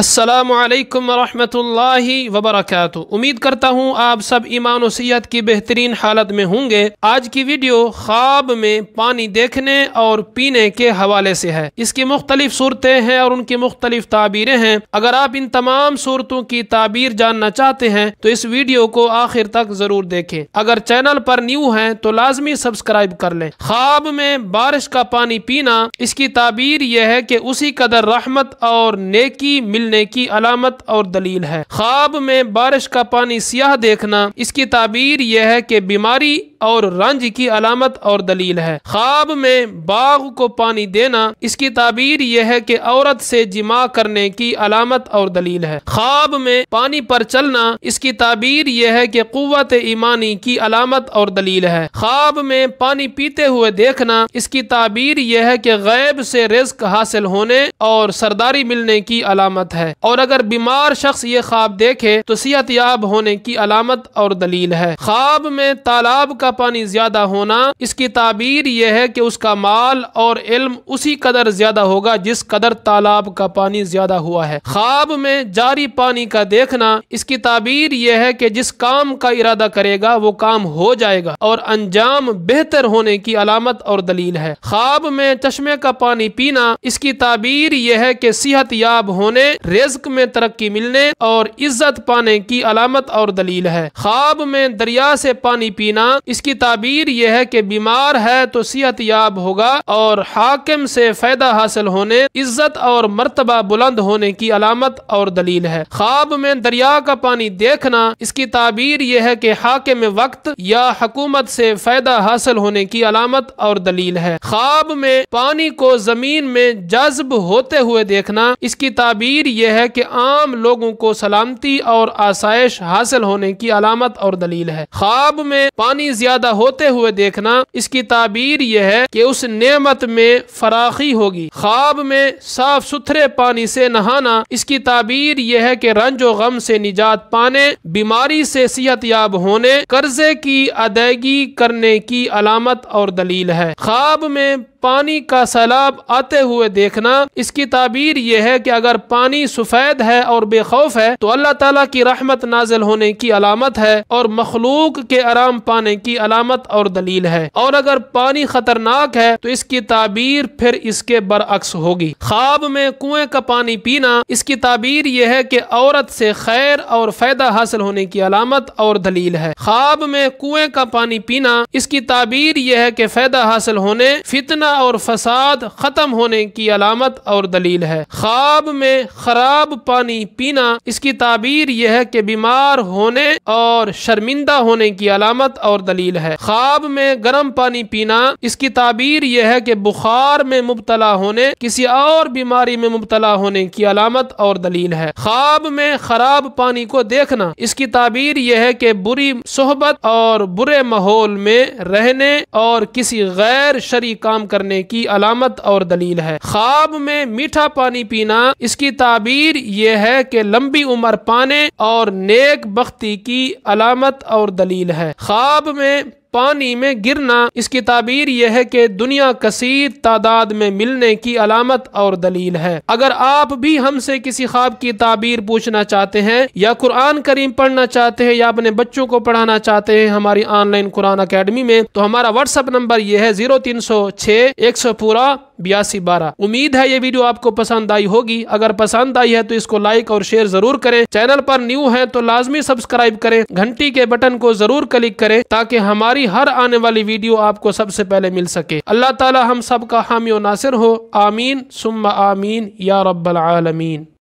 असलकम वरहमतुल्लाहि वबरक उम्मीद करता हूँ आप सब ईमान सेहत की बेहतरीन हालत में होंगे आज की वीडियो ख्वाब में पानी देखने और पीने के हवाले से है इसकी मुख्तलिफ सूरतें हैं और उनकी मुख्तलिफ ताबीरें हैं अगर आप इन तमाम सूरतों की ताबीर जानना चाहते हैं तो इस वीडियो को आखिर तक जरूर देखें अगर चैनल पर न्यू है तो लाजमी सब्सक्राइब कर लें ख्वाब में बारिश का पानी पीना इसकी ताबीर यह है कि उसी कदर रहमत और नेकी मिल मिलने की अलामत और दलील है ख्वाब में बारिश का पानी सियाह देखना इसकी ताबीर यह है कि बीमारी और रंज की अलामत और दलील है ख्वाब में बाघ को पानी देना इसकी ताबीर यह है की औरत से जिमा करने की अलामत और दलील है ख्वाब में पानी पर चलना इसकी ताबीर यह है की कुत ईमानी की अलामत और दलील है ख्वाब में पानी पीते हुए देखना इसकी ताबीर यह है की गैब से रिस्क हासिल होने और सरदारी मिलने की अलामत है और अगर बीमार शख्स ये ख्वाब देखे तो सेहत याब होने की अलामत और दलील है ख्वाब में तालाब का का पानी ज्यादा होना इसकी ताबीर यह है कि उसका माल और इल्म उसी कदर ज्यादा होगा जिस कदर तालाब का पानी ज्यादा हुआ है ख्वाब में जारी पानी का देखना इसकी ताबीर यह है कि जिस काम का इरादा करेगा वो काम हो जाएगा और अंजाम बेहतर होने की अलामत और दलील है ख्वाब में चश्मे का पानी पीना इसकी ताबीर यह है कि सेहत याब होने रिज्क में तरक्की मिलने और इज्जत पाने की अलामत और दलील है ख्वाब में दरिया से पानी पीना इस इसकी ताबीर यह है कि बीमार है तो सेहत याब होगा और हाकिम से फ़ायदा हासिल होने इज्जत और मरतबा बुलंद होने की अलामत और दलील है ख्वाब में दरिया का पानी देखना इसकी ताबीर यह है कि हाकिम वक्त या हकूमत से फ़ायदा हासिल होने की अलामत और दलील है ख्वाब में पानी को ज़मीन में जज्ब होते हुए देखना इसकी ताबीर यह है कि आम लोगों को सलामती और आसाइश हासिल होने की अलामत और दलील है ख्वाब में पानी ज्यादा ज़्यादा होते हुए देखना इसकी ताबीर यह है कि उस नेमत में फराखी होगी ख्वाब में साफ सुथरे पानी से नहाना इसकी ताबीर यह है कि रंजो गम से निजात पाने बीमारी से सेहत याब होने कर्जे की अदायगी करने की अलामत और दलील है ख्वाब में पानी का सैलाब आते हुए देखना इसकी ताबीर यह है कि अगर पानी सफ़ेद है और बेखौफ है तो अल्लाह ताला की रहमत नाजिल होने की अलामत है और मखलूक के आराम पाने की अलामत और दलील है और अगर पानी खतरनाक है तो इसकी ताबीर फिर इसके बरअक्स होगी ख्वाब में कुएं का पानी पीना इसकी ताबीर यह है कि औरत से खैर और फायदा हासिल होने की अलामत और दलील है ख्वाब में कुएं का पानी पीना इसकी ताबीर यह है कि फायदा हासिल होने फितना और फसाद खत्म होने की अलामत और दलील है ख्वाब में खराब पानी पीना इसकी ताबीर यह है कि बीमार होने और शर्मिंदा होने की अलामत और दलील दलील है ख्वाब में गर्म पानी पीना इसकी ताबीर यह है कि बुखार में मुबतला होने किसी और बीमारी में मुबतला होने की अलामत और दलील है ख्वाब में खराब पानी को देखना इसकी ताबीर यह है कि बुरी सोहबत और बुरे माहौल में रहने और किसी गैर शरी काम करने की अलामत और दलील है ख्वाब में मीठा पानी पीना इसकी ताबीर यह है कि लंबी उम्र पाने और नेक बख्ती की अलामत और दलील है ख्वाब में पानी में गिरना इसकी ताबीर यह है कि दुनिया कसीर तादाद में मिलने की अलामत और दलील है अगर आप भी हमसे किसी ख्वाब की ताबीर पूछना चाहते हैं या कुरान करीम पढ़ना चाहते हैं या अपने बच्चों को पढ़ाना चाहते हैं हमारी ऑनलाइन कुरान अकेडमी में तो हमारा व्हाट्सअप नंबर यह है जीरो तीन सौ छः एक सौ पूरा बयासी बारह उम्मीद है ये वीडियो आपको पसंद आई होगी अगर पसंद आई है तो इसको लाइक और शेयर जरूर करें चैनल पर न्यू है तो लाजमी सब्सक्राइब करें घंटी के बटन को जरूर क्लिक करें ताकि हमारी हर आने वाली वीडियो आपको सबसे पहले मिल सके अल्लाह ताला हम सब का हामी नासिर हो आमीन सुम्मा आमीन या रब्बल आलमीन